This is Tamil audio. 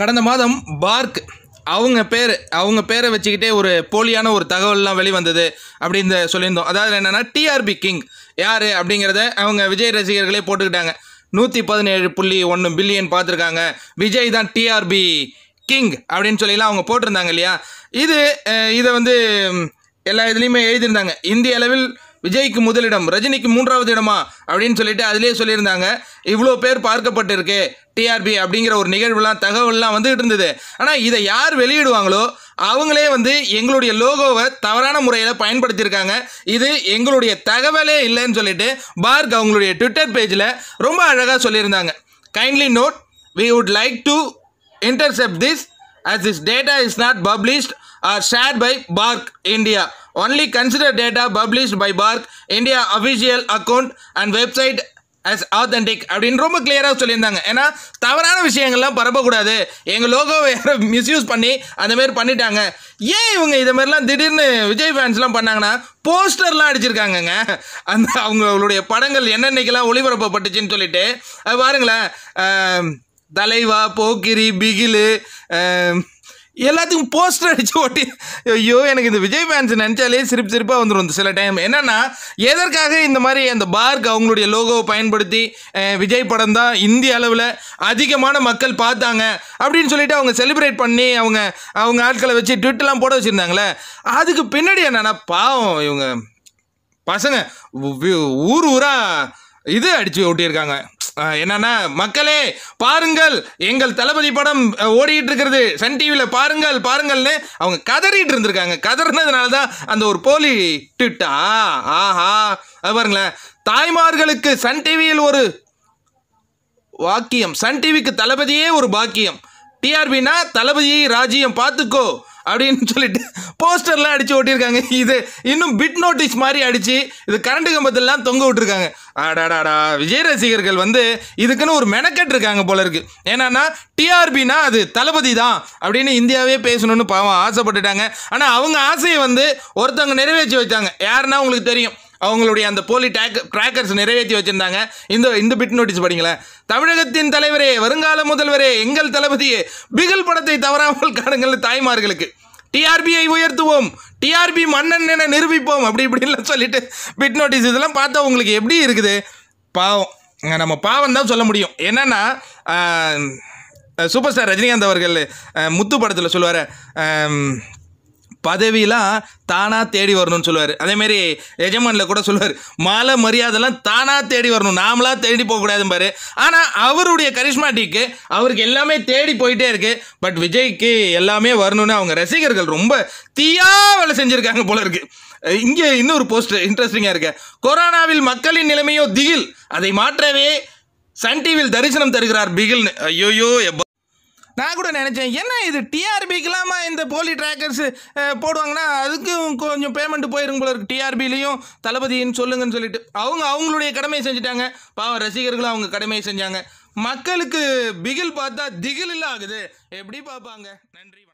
கடந்த மாதம் பார்க் அவங்க பேர் அவங்க பேரை வச்சுக்கிட்டே ஒரு போலியான ஒரு தகவல்லாம் வெளிவந்தது அப்படின்னு சொல்லியிருந்தோம் அதாவது என்னென்னா டிஆர்பி கிங் யார் அப்படிங்கிறத அவங்க விஜய் ரசிகர்களே போட்டுக்கிட்டாங்க நூற்றி பதினேழு புள்ளி ஒன்று பில்லியன் பார்த்துருக்காங்க விஜய் தான் டிஆர்பி கிங் அப்படின்னு சொல்லிலாம் அவங்க போட்டிருந்தாங்க இல்லையா இது இதை வந்து எல்லா இதுலேயுமே எழுதியிருந்தாங்க இந்திய அளவில் விஜய்க்கு முதலிடம் ரஜினிக்கு மூன்றாவது இடமா அப்படின்னு சொல்லிட்டு அதிலே சொல்லியிருந்தாங்க இவ்வளோ பேர் பார்க்கப்பட்டிருக்கு டிஆர்பி அப்படிங்கிற ஒரு நிகழ்வுலாம் தகவல்லாம் வந்துகிட்டு இருந்தது ஆனால் இதை யார் வெளியிடுவாங்களோ அவங்களே வந்து எங்களுடைய லோகோவை தவறான முறையில் பயன்படுத்தியிருக்காங்க இது எங்களுடைய தகவலே இல்லைன்னு சொல்லிட்டு பார்க் அவங்களுடைய ட்விட்டர் பேஜில் ரொம்ப அழகாக சொல்லியிருந்தாங்க kindly note we would like to intercept this as this data is not published or shared by park India. Only consider data published by park India official account and website as authentic அப்படின்னு ரொம்ப கிளியராக சொல்லியிருந்தாங்க ஏன்னா தவறான விஷயங்கள்லாம் பரப்பக்கூடாது எங்கள் லோகோவை யாரும் மிஸ்யூஸ் பண்ணி அந்தமாரி பண்ணிட்டாங்க ஏன் இவங்க இதை மாதிரிலாம் திடீர்னு விஜய் ஃபேன்ஸ்லாம் பண்ணாங்கன்னா போஸ்டர்லாம் அடிச்சிருக்காங்கங்க அந்த அவங்களுடைய படங்கள் என்னென்னைக்கெல்லாம் ஒளிபரப்பப்பட்டுச்சின்னு சொல்லிட்டு அது பாருங்களேன் தலைவா போக்கிரி பிகிலு எல்லாத்துக்கும் போஸ்டர் அடித்து ஓட்டி ஐயோ எனக்கு இந்த விஜய் ஃபேன்ஸ் நினச்சாலே சிரிப்பு சிரிப்பாக வந்துடும் சில டைம் என்னென்னா எதற்காக இந்த மாதிரி அந்த பார்க் அவங்களுடைய லோகோவை பயன்படுத்தி விஜய் படம் தான் இந்திய அளவில் அதிகமான மக்கள் பார்த்தாங்க அப்படின்னு சொல்லிட்டு அவங்க செலிப்ரேட் பண்ணி அவங்க அவங்க ஆட்களை வச்சு ட்விட்டெலாம் போட வச்சுருந்தாங்களே அதுக்கு பின்னாடி என்னென்னா பாவம் இவங்க பசங்க ஊர் ஊராக இது அடித்து ஓட்டியிருக்காங்க என்னன்னா மக்களே பாருங்கள் எங்கள் தளபதி படம் ஓடிட்டு இருக்கிறது சன் டிவியில் பாருங்கள் பாருங்கள்னு அவங்க கதறிட்டு இருந்திருக்காங்க கதறினதுனால தான் அந்த ஒரு போலி டிட்டா ஆஹா அது பாருங்களேன் தாய்மார்களுக்கு சன் டிவியில் ஒரு வாக்கியம் சன் டிவிக்கு தளபதியே ஒரு பாக்கியம் டிஆர்பினா தளபதியை ராஜ்யம் பார்த்துக்கோ அப்படின்னு சொல்லிட்டு போஸ்டர்லாம் அடித்து ஓட்டியிருக்காங்க இது இன்னும் பிட் நோட்டீஸ் மாதிரி அடித்து இது கரண்ட் கம்பத்திலாம் தொங்க விட்டுருக்காங்க ஆடாடாடா விஜய் ரசிகர்கள் வந்து இதுக்குன்னு ஒரு மெனக்கெட் இருக்காங்க போல இருக்கு ஏன்னா டிஆர்பினா அது தளபதி தான் அப்படின்னு இந்தியாவே பேசணும்னு பாவம் ஆசைப்பட்டுட்டாங்க ஆனால் அவங்க ஆசையை வந்து ஒருத்தவங்க நிறைவேற்றி வச்சாங்க யாருன்னா உங்களுக்கு தெரியும் அவங்களுடைய அந்த போலி டேக் ட்ராக்கர்ஸ் நிறைவேற்றி வச்சுருந்தாங்க இந்த இந்த பிட் நோட்டீஸ் படிங்களேன் தமிழகத்தின் தலைவரே வருங்கால முதல்வரே எங்கள் தளபதியே பிகில் படத்தை தவறாமல் காணுங்கள் தாய்மார்களுக்கு டிஆர்பியை உயர்த்துவோம் டிஆர்பி மன்னன் என நிரூபிப்போம் அப்படி இப்படின்லாம் சொல்லிட்டு பிட் நோட்டீஸ் இதெல்லாம் பார்த்தா உங்களுக்கு எப்படி இருக்குது பாவம் நம்ம பாவம் தான் சொல்ல முடியும் என்னென்னா சூப்பர் ஸ்டார் ரஜினிகாந்த் அவர்கள் முத்து படத்தில் சொல்லுவார் பதவியெலாம் தானாக தேடி வரணும்னு சொல்லுவார் அதேமாரி எஜமானில் கூட சொல்லுவார் மாலை மரியாதைலாம் தானாக தேடி வரணும் நாமளாக தேடி போகக்கூடாதுன்னு பாரு ஆனால் அவருடைய கரிஷ்மாட்டிக்கு அவருக்கு எல்லாமே தேடி போயிட்டே இருக்குது பட் விஜய்க்கு எல்லாமே வரணும்னு அவங்க ரசிகர்கள் ரொம்ப தீயா வேலை செஞ்சுருக்காங்க போல இருக்குது இங்கே இன்னொரு போஸ்ட் இன்ட்ரெஸ்டிங்காக இருக்கு கொரோனாவில் மக்களின் நிலைமையோ திகில் அதை மாற்றவே சன் டிவியில் தரிசனம் தருகிறார் பிகில்னு ஐயோயோ நான் கூட நினச்சேன் என்ன இது டிஆர்பிக்கெல்லாமா இந்த போலி ட்ராக்கர்ஸ் போடுவாங்கன்னா அதுக்கும் கொஞ்சம் பேமெண்ட் போயிருங்க போல இருக்குது டிஆர்பிலையும் தளபதின்னு சொல்லுங்கன்னு சொல்லிட்டு அவங்க அவங்களுடைய கடமையை செஞ்சுட்டாங்க பாவம் ரசிகர்களும் அவங்க கடமையை செஞ்சாங்க மக்களுக்கு பிகில் பார்த்தா திகில் இல்லை ஆகுது எப்படி பார்ப்பாங்க நன்றி